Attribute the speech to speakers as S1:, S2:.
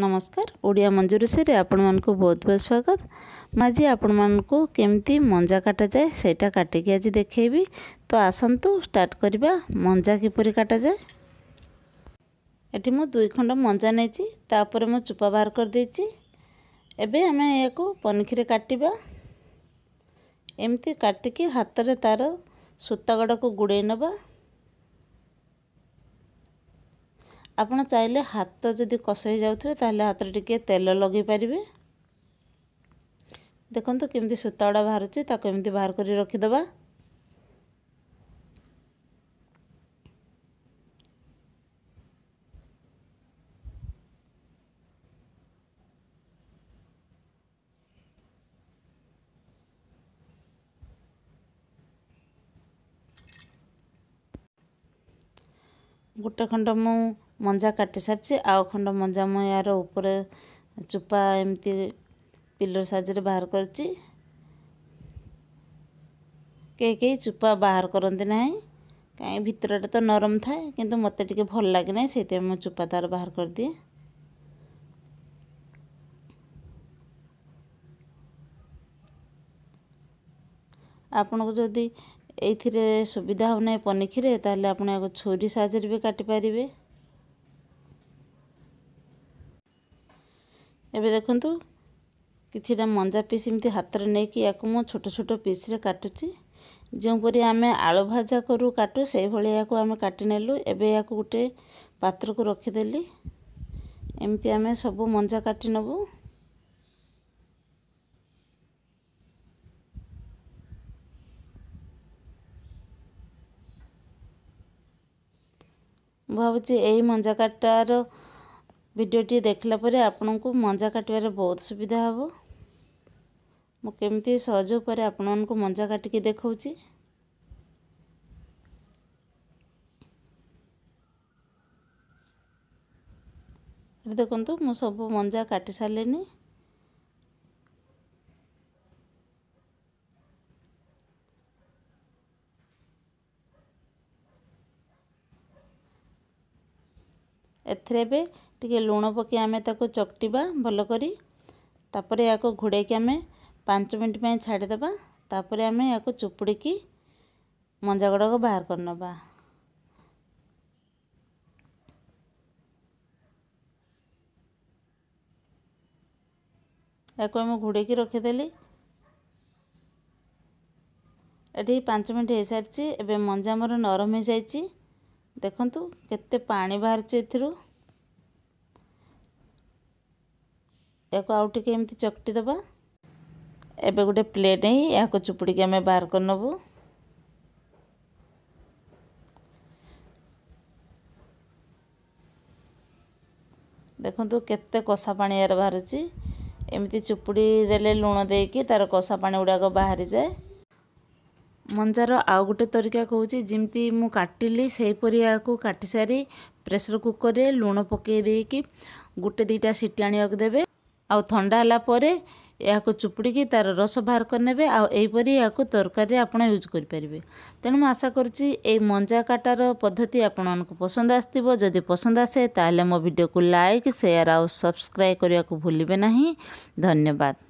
S1: ନମସ୍କାର ଓଡ଼ିଆ ମଞ୍ଜୁରୋଷେଇରେ ଆପଣମାନଙ୍କୁ ବହୁତ ବହୁତ ସ୍ୱାଗତ ମୁଁ ଆଜି ଆପଣମାନଙ୍କୁ କେମିତି ମଞ୍ଜା କାଟାଯାଏ ସେଇଟା କାଟିକି ଆଜି ଦେଖେଇବି ତ ଆସନ୍ତୁ ଷ୍ଟାର୍ଟ କରିବା ମଞ୍ଜା କିପରି କାଟାଯାଏ ଏଠି ମୁଁ ଦୁଇ ଖଣ୍ଡ ମଞ୍ଜା ନେଇଛି ତାପରେ ମୁଁ ଚୋପା ବାହାର କରିଦେଇଛି ଏବେ ଆମେ ଏହାକୁ ପନିକିରେ କାଟିବା ଏମିତି କାଟିକି ହାତରେ ତା'ର ସୂତାଗଡ଼କୁ ଗୁଡ଼େଇ ନେବା ଆପଣ ଚାହିଁଲେ ହାତ ଯଦି କଷ ହେଇଯାଉଥିବେ ତାହେଲେ ହାତରେ ଟିକିଏ ତେଲ ଲଗାଇ ପାରିବେ ଦେଖନ୍ତୁ କେମିତି ସୂତାଗୁଡ଼ା ବାହାରୁଛି ତାକୁ ଏମିତି ବାହାର କରି ରଖିଦେବା ଗୋଟେ ଖଣ୍ଡ ମୁଁ ମଞ୍ଜା କାଟି ସାରିଛି ଆଉ ଖଣ୍ଡ ମଞ୍ଜା ମୁଁ ଏହାର ଉପରେ ଚୋପା ଏମିତି ପିଲର ସାହାଯ୍ୟରେ ବାହାର କରିଛି କେହି କେହି ଚୋପା ବାହାର କରନ୍ତି ନାହିଁ କାହିଁ ଭିତରଟା ତ ନରମ ଥାଏ କିନ୍ତୁ ମୋତେ ଟିକେ ଭଲ ଲାଗେ ନାହିଁ ସେଇଥିପାଇଁ ମୁଁ ଚୋପା ତା'ର ବାହାର କରିଦିଏ ଆପଣଙ୍କୁ ଯଦି ଏଇଥିରେ ସୁବିଧା ହେଉନାହିଁ ପନିକିରେ ତାହେଲେ ଆପଣ ଏହାକୁ ଛୁରୀ ସାହାଯ୍ୟରେ ବି କାଟିପାରିବେ ଏବେ ଦେଖନ୍ତୁ କିଛିଟା ମଞ୍ଜା ପିସ୍ ଏମିତି ହାତରେ ନେଇକି ଏହାକୁ ମୁଁ ଛୋଟ ଛୋଟ ପିସ୍ରେ କାଟୁଛି ଯେଉଁପରି ଆମେ ଆଳୁ ଭଜା କରୁ କାଟୁ ସେହିଭଳି ଏହାକୁ ଆମେ କାଟି ନେଲୁ ଏବେ ଏହାକୁ ଗୋଟେ ପାତ୍ରକୁ ରଖିଦେଲି ଏମିତି ଆମେ ସବୁ ମଞ୍ଜା କାଟି ନେବୁ ଭାବୁଛି ଏଇ ମଞ୍ଜା କାଟାର ଭିଡ଼ିଓଟି ଦେଖିଲା ପରେ ଆପଣଙ୍କୁ ମଞ୍ଜା କାଟିବାରେ ବହୁତ ସୁବିଧା ହେବ ମୁଁ କେମିତି ସହଜ ଉପରେ ଆପଣମାନଙ୍କୁ ମଞ୍ଜା କାଟିକି ଦେଖାଉଛି ଦେଖନ୍ତୁ ମୁଁ ସବୁ ମଞ୍ଜା କାଟି ସାରିଲିଣି ଏଥିରେ ଏବେ ଟିକେ ଲୁଣ ପକେଇ ଆମେ ତାକୁ ଚକଟିବା ଭଲ କରି ତାପରେ ଏହାକୁ ଘୋଡ଼େଇକି ଆମେ ପାଞ୍ଚ ମିନିଟ୍ ପାଇଁ ଛାଡ଼ିଦେବା ତାପରେ ଆମେ ଏହାକୁ ଚୁପୁଡ଼ିକି ମଞ୍ଜାଗୁଡ଼ାକ ବାହାର କରିନେବା ଏହାକୁ ଆମେ ଘୋଡ଼େଇକି ରଖିଦେଲି ଏଠି ପାଞ୍ଚ ମିନିଟ୍ ହୋଇସାରିଛି ଏବେ ମଞ୍ଜା ମୋର ନରମ ହୋଇସାରିଛି ଦେଖନ୍ତୁ କେତେ ପାଣି ବାହାରୁଛି ଏଥିରୁ ୟାକୁ ଆଉ ଟିକେ ଏମିତି ଚକଟି ଦେବା ଏବେ ଗୋଟେ ପ୍ଲେଟ୍ ହିଁ ଏହାକୁ ଚୁପୁଡ଼ିକି ଆମେ ବାହାର କରିନେବୁ ଦେଖନ୍ତୁ କେତେ କଷା ପାଣି ଏହାର ବାହାରୁଛି ଏମିତି ଚୁପୁଡ଼ି ଦେଲେ ଲୁଣ ଦେଇକି ତାର କଷା ପାଣି ଗୁଡ଼ାକ ବାହାରିଯାଏ ମଞ୍ଜାର ଆଉ ଗୋଟେ ତରିକା କହୁଛି ଯେମିତି ମୁଁ କାଟିଲି ସେହିପରି ଏହାକୁ କାଟିସାରି ପ୍ରେସର୍ କୁକର୍ରେ ଲୁଣ ପକାଇ ଦେଇକି ଗୋଟେ ଦୁଇଟା ସିଟି ଆଣିବାକୁ ଦେବେ ଆଉ ଥଣ୍ଡା ହେଲା ପରେ ଏହାକୁ ଚୁପୁଡ଼ିକି ତାର ରସ ବାହାର କରିନେବେ ଆଉ ଏହିପରି ଏହାକୁ ତରକାରୀରେ ଆପଣ ୟୁଜ୍ କରିପାରିବେ ତେଣୁ ମୁଁ ଆଶା କରୁଛି ଏହି ମଞ୍ଜା କାଟାର ପଦ୍ଧତି ଆପଣମାନଙ୍କୁ ପସନ୍ଦ ଆସିଥିବ ଯଦି ପସନ୍ଦ ଆସେ ତାହେଲେ ମୋ ଭିଡ଼ିଓକୁ ଲାଇକ୍ ସେୟାର୍ ଆଉ ସବସ୍କ୍ରାଇବ୍ କରିବାକୁ ଭୁଲିବେ ନାହିଁ ଧନ୍ୟବାଦ